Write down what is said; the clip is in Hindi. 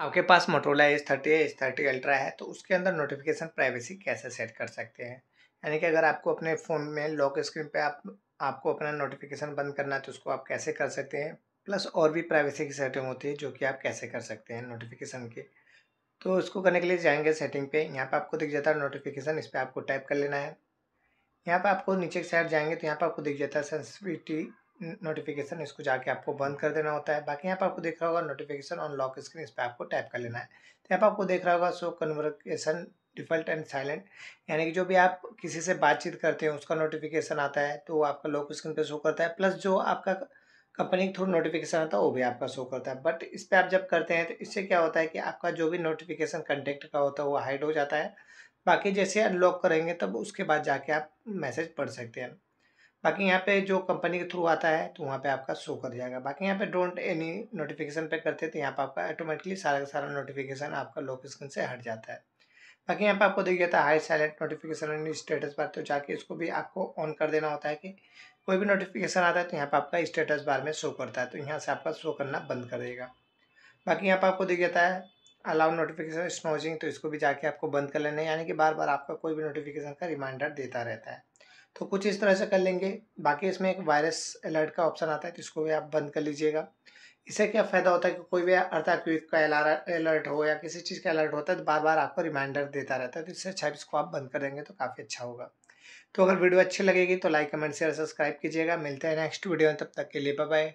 आपके पास Motorola S thirty S thirty ultra है तो उसके अंदर नोटिफिकेशन प्राइवेसी कैसे सेट कर सकते हैं यानी कि अगर आपको अपने फ़ोन में लॉक स्क्रीन पे आप आपको अपना नोटिफिकेशन बंद करना है तो उसको आप कैसे कर सकते हैं प्लस और भी प्राइवेसी की सेटिंग होती है जो कि आप कैसे कर सकते हैं नोटिफिकेशन की तो उसको करने के लिए जाएंगे सेटिंग पे यहाँ पर आपको दिख जाता है नोटिफिकेशन इस पर आपको टाइप कर लेना है यहाँ पर आपको नीचे की साइड जाएंगे तो यहाँ पर आपको दिख जाता है सेंसिटिविटी नोटिफिकेशन इसको जाके आपको बंद कर देना होता है बाकी यहाँ पर आपको देख रहा होगा नोटिफिकेशन ऑन लॉक स्क्रीन इस पर आपको टैप कर लेना है तो यहाँ पर आपको देख रहा होगा so conversation default and silent यानी कि जो भी आप किसी से बातचीत करते हैं उसका नोटिफिकेशन आता है तो आपका लॉक स्क्रीन पर शो करता है प्लस जो आपका कंपनी के थ्रू नोटिफिकेशन आता है वो भी आपका शो करता है बट इस पर आप जब करते हैं तो इससे क्या होता है कि आपका जो भी नोटिफिकेशन कंटेक्ट का होता है वो हाइड हो जाता है बाकी जैसे अनलॉक करेंगे तब उसके बाद जाके आप मैसेज पढ़ सकते हैं बाकी यहाँ पे जो कंपनी के थ्रू आता है तो वहाँ पे आपका शो कर जाएगा बाकी यहाँ पे डोंट एनी नोटिफिकेशन पे करते तो यहाँ पे आपका ऑटोमेटिकली सारा का सारा नोटिफिकेशन आपका लॉक स्क्रीन से हट जाता है बाकी यहाँ पे आपको देख जाता है high silent notification and status bar तो जाके इसको भी आपको ऑन कर देना होता है कि कोई भी नोटिफिकेशन आता है तो यहाँ पर आपका स्टेटस बार में शो करता है तो यहाँ से आपका शो करना बंद कर देगा बाकी यहाँ पर आपको देख जाता है अलाउ नोटिफिकेशन स्नोजिंग तो इसको भी जाके आपको बंद कर लेना है यानी कि बार बार आपका कोई भी नोटिफिकेशन का रिमाइंडर देता रहता है तो कुछ इस तरह से कर लेंगे बाकी इसमें एक वायरस अलर्ट का ऑप्शन आता है तो इसको भी आप बंद कर लीजिएगा इससे क्या फ़ायदा होता है कि कोई भी अर्थाक्विक का अलर्ट हो या किसी चीज़ का अलर्ट होता है तो बार बार आपको रिमाइंडर देता रहता है तो इससे अच्छा इसको आप बंद कर देंगे तो काफ़ी अच्छा होगा तो अगर वीडियो अच्छी लगेगी तो लाइक कमेंट शेयर सब्सक्राइब कीजिएगा मिलते हैं नेक्स्ट वीडियो में तब तक के लिए बाय